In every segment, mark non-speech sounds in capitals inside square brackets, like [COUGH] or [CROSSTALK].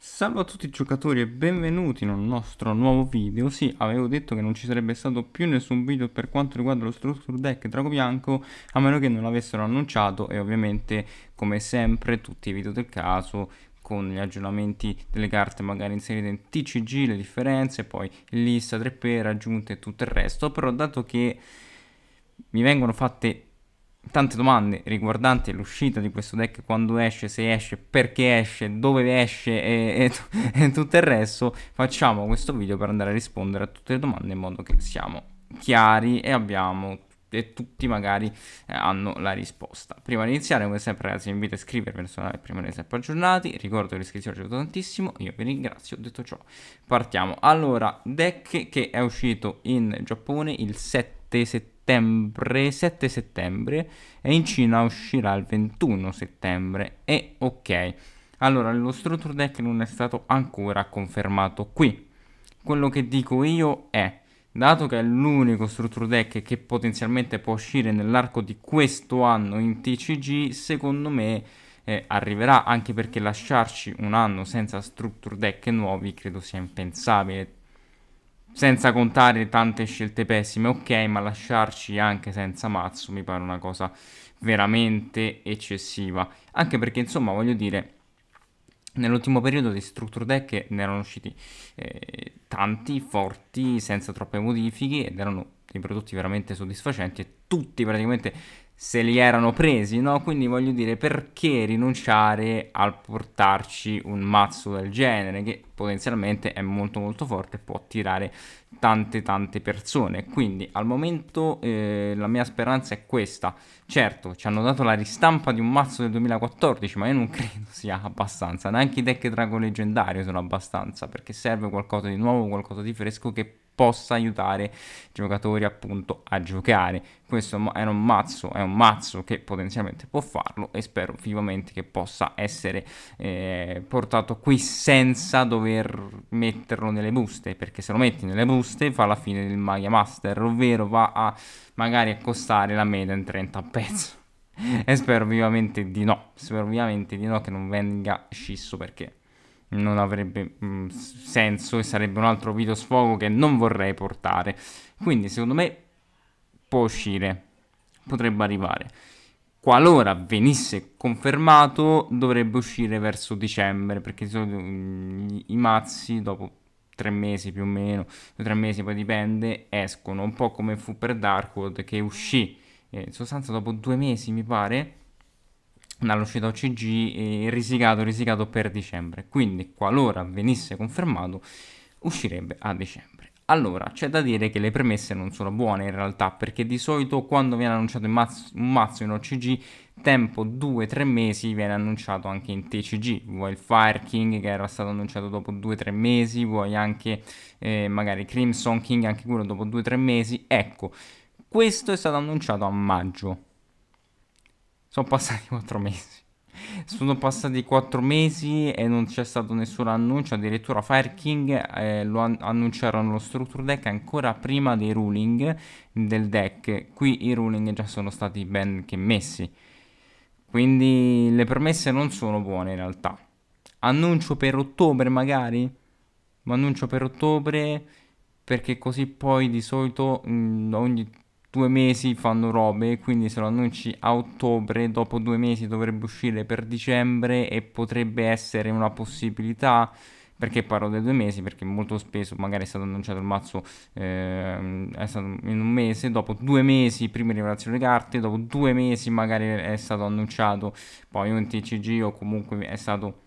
Salve a tutti i giocatori e benvenuti in un nostro nuovo video Sì, avevo detto che non ci sarebbe stato più nessun video per quanto riguarda lo Structure Deck Drago Bianco A meno che non l'avessero annunciato e ovviamente come sempre tutti i video del caso con gli aggiornamenti delle carte magari inserite in TCG, le differenze, poi lista 3P, raggiunte e tutto il resto Però dato che mi vengono fatte tante domande riguardanti l'uscita di questo deck, quando esce, se esce, perché esce, dove esce e, e, [LAUGHS] e, tutto il resto, facciamo questo video per andare a rispondere a tutte le domande in modo che siamo chiari e abbiamo e tutti magari eh, hanno la risposta. Prima di iniziare, come sempre ragazzi, vi invito a iscrivervi al canale per rimanere sempre aggiornati. Ricordo che l'iscrizione ci ha aiutato tantissimo, io vi ringrazio. Detto ciò, partiamo. Allora, deck che è uscito in Giappone il 7 settembre settembre, 7 settembre e in Cina uscirà il 21 settembre. E ok, allora lo Structure Deck non è stato ancora confermato qui. Quello che dico io è, dato che è l'unico Structure Deck che potenzialmente può uscire nell'arco di questo anno in TCG, secondo me... Eh, arriverà anche perché lasciarci un anno senza structure deck nuovi credo sia impensabile senza contare tante scelte pessime, ok, ma lasciarci anche senza mazzo mi pare una cosa veramente eccessiva. Anche perché, insomma, voglio dire, nell'ultimo periodo di structure deck ne erano usciti eh, tanti, forti, senza troppe modifiche ed erano dei prodotti veramente soddisfacenti e tutti praticamente se li erano presi, no? Quindi voglio dire, perché rinunciare al portarci un mazzo del genere che potenzialmente è molto molto forte e può attirare tante tante persone. Quindi al momento eh, la mia speranza è questa. Certo, ci hanno dato la ristampa di un mazzo del 2014, ma io non [LAUGHS] credo sia abbastanza. Neanche i deck Dragon leggendario sono abbastanza, perché serve qualcosa di nuovo, qualcosa di fresco che possa aiutare i giocatori appunto a giocare. Questo è un mazzo, è un mazzo che potenzialmente può farlo e spero vivamente che possa essere eh, portato qui senza dover metterlo nelle buste, perché se lo metti nelle buste fa la fine del Magia Master, ovvero va a magari a costare la media in 30 a pezzo. e spero vivamente di no, spero vivamente di no che non venga scisso perché non avrebbe mh, mm, senso e sarebbe un altro video sfogo che non vorrei portare. Quindi secondo me può uscire, potrebbe arrivare. Qualora venisse confermato dovrebbe uscire verso dicembre perché di solito mh, mm, i mazzi dopo tre mesi più o meno, tre mesi poi dipende, escono un po' come fu per Darkwood che uscì eh, in sostanza dopo due mesi mi pare dall'uscita OCG eh, risicato, risicato per dicembre. Quindi, qualora venisse confermato, uscirebbe a dicembre. Allora, c'è da dire che le premesse non sono buone in realtà, perché di solito quando viene annunciato mazzo, un mazzo in OCG, tempo 2-3 mesi viene annunciato anche in TCG, vuoi il Fire King che era stato annunciato dopo 2-3 mesi, vuoi anche eh, magari Crimson King, anche quello dopo 2-3 mesi, ecco, questo è stato annunciato a maggio, sono passati 4 [LAUGHS] mesi. Sono passati 4 mesi e non c'è stato nessun annuncio. Addirittura Fire King eh, lo an- annunciarono lo structure deck ancora prima dei ruling del deck. Qui i ruling già sono stati ben che messi. Quindi le promesse non sono buone in realtà. Annuncio per ottobre magari? Ma annuncio per ottobre perché così poi di solito mh, mm, ogni due mesi fanno robe, quindi se lo annunci a ottobre, dopo due mesi dovrebbe uscire per dicembre e potrebbe essere una possibilità. Perché parlo dei due mesi? Perché molto spesso magari è stato annunciato il mazzo eh, è stato in un mese, dopo due mesi prima rivelazione di carte, dopo due mesi magari è stato annunciato poi un TCG o comunque è stato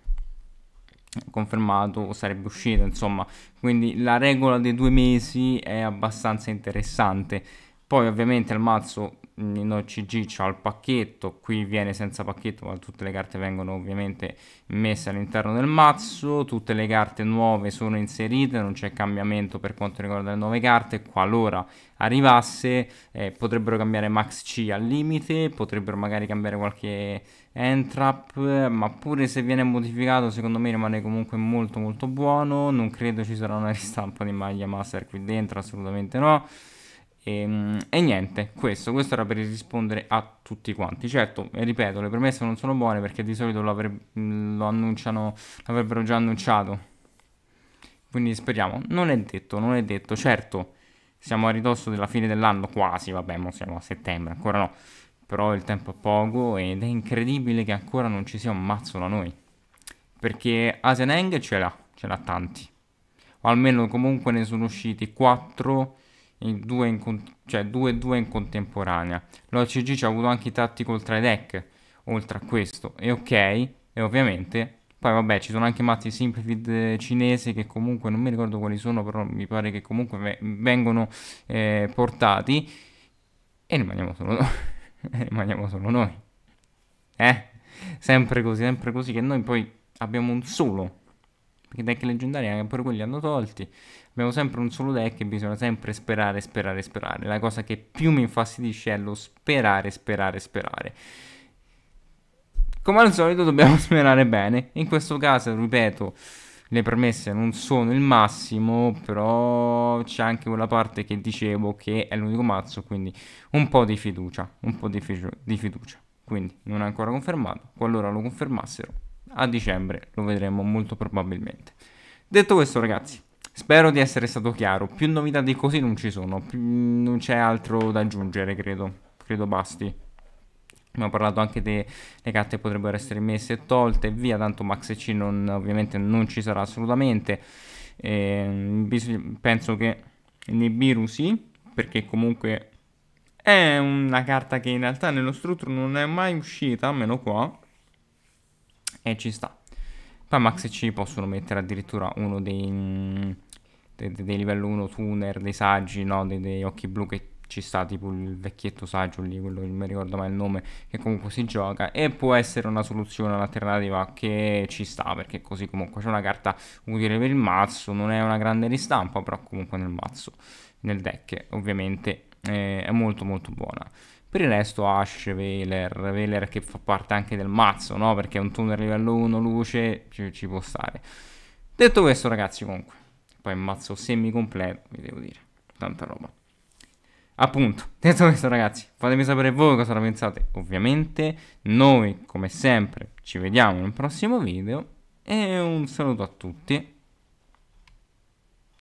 confermato o sarebbe uscito, insomma. Quindi la regola dei due mesi è abbastanza interessante poi ovviamente mm, il mazzo in OCG c'ha il pacchetto, qui viene senza pacchetto, ma tutte le carte vengono ovviamente messe all'interno del mazzo, tutte le carte nuove sono inserite, non c'è cambiamento per quanto riguarda le nuove carte, qualora arrivasse eh, potrebbero cambiare Max C al limite, potrebbero magari cambiare qualche Entrap, ma pure se viene modificato secondo me rimane comunque molto molto buono, non credo ci sarà una ristampa di maglia Master qui dentro, assolutamente no. E, ehm, e, niente, questo, questo era per rispondere a tutti quanti. Certo, eh, ripeto, le premesse non sono buone perché di solito lo, mm, lo annunciano, l'avrebbero già annunciato. Quindi speriamo. Non è detto, non è detto. Certo, siamo a ridosso della fine dell'anno, quasi, vabbè, ma siamo a settembre, ancora no. Però il tempo è poco ed è incredibile che ancora non ci sia un mazzo da noi. Perché Aseneng ce l'ha, ce l'ha tanti. O almeno comunque ne sono usciti 4 due in, cioè 2-2 in contemporanea. L'OCG ci ha avuto anche i tactical 3 deck, oltre a questo. E ok, e ovviamente... Poi vabbè, ci sono anche mazzi simplified eh, cinesi che comunque non mi ricordo quali sono, però mi pare che comunque vengono eh, portati. E rimaniamo solo noi. [LAUGHS] rimaniamo solo noi. Eh? Sempre così, sempre così, che noi poi abbiamo un solo perché deck leggendari anche per quelli hanno tolti. Abbiamo sempre un solo deck e bisogna sempre sperare, sperare, sperare. La cosa che più mi infastidisce è lo sperare, sperare, sperare. Come al solito dobbiamo [LAUGHS] sperare bene. In questo caso, ripeto, le premesse non sono il massimo, però c'è anche quella parte che dicevo che è l'unico mazzo, quindi un po' di fiducia, un po' di, fiducia. Quindi non è ancora confermato, qualora lo confermassero a dicembre lo vedremo molto probabilmente. Detto questo ragazzi, spero di essere stato chiaro, più novità di così non ci sono, più, non c'è altro da aggiungere credo, credo basti. Abbiamo parlato anche delle carte che potrebbero essere messe e tolte e via, tanto Max e C non, ovviamente non ci sarà assolutamente. E, ehm, penso che Nibiru sì, perché comunque è una carta che in realtà nello strutturo non è mai uscita, almeno qua. E ci sta. Poi Max e C possono mettere addirittura uno dei, dei, dei livello 1 tuner, dei saggi, no? dei, dei occhi blu che ci sta tipo il vecchietto saggio lì, quello non mi ricordo mai il nome, che comunque si gioca e può essere una soluzione, un'alternativa che ci sta perché così comunque c'è una carta utile per il mazzo, non è una grande ristampa però comunque nel mazzo, nel deck ovviamente eh, è molto molto buona. Per il resto Ash, Veler, Veler che fa parte anche del mazzo, no? Perché è un tuner livello 1, luce, ci, ci può stare. Detto questo ragazzi comunque, poi è un mazzo semi completo, vi devo dire, tanta roba. Appunto, [LAUGHS] detto questo ragazzi, fatemi sapere voi cosa ne pensate. Ovviamente noi, come sempre, ci vediamo nel prossimo video e un saluto a tutti.